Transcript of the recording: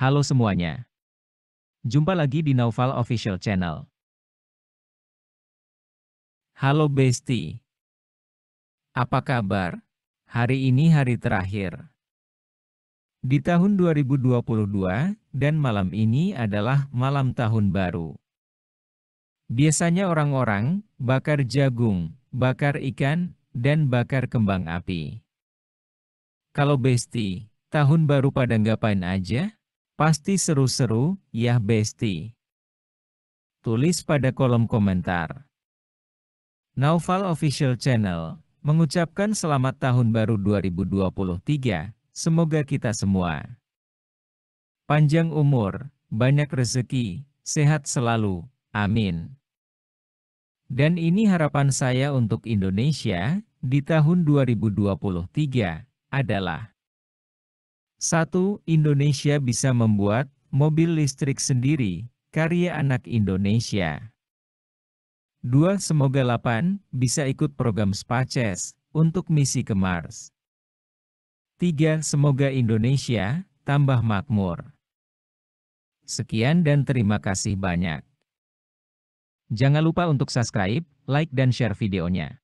Halo semuanya. Jumpa lagi di Naufal Official Channel. Halo Besti. Apa kabar? Hari ini hari terakhir. Di tahun 2022 dan malam ini adalah malam tahun baru. Biasanya orang-orang bakar jagung, bakar ikan, dan bakar kembang api. Kalau Besti, tahun baru pada ngapain aja? Pasti seru-seru, ya besti. Tulis pada kolom komentar. Naufal Official Channel mengucapkan selamat tahun baru 2023. Semoga kita semua panjang umur, banyak rezeki, sehat selalu. Amin. Dan ini harapan saya untuk Indonesia di tahun 2023 adalah 1. Indonesia bisa membuat mobil listrik sendiri, karya anak Indonesia. 2. Semoga 8 bisa ikut program SPACES untuk misi ke Mars. 3. Semoga Indonesia tambah makmur. Sekian dan terima kasih banyak. Jangan lupa untuk subscribe, like dan share videonya.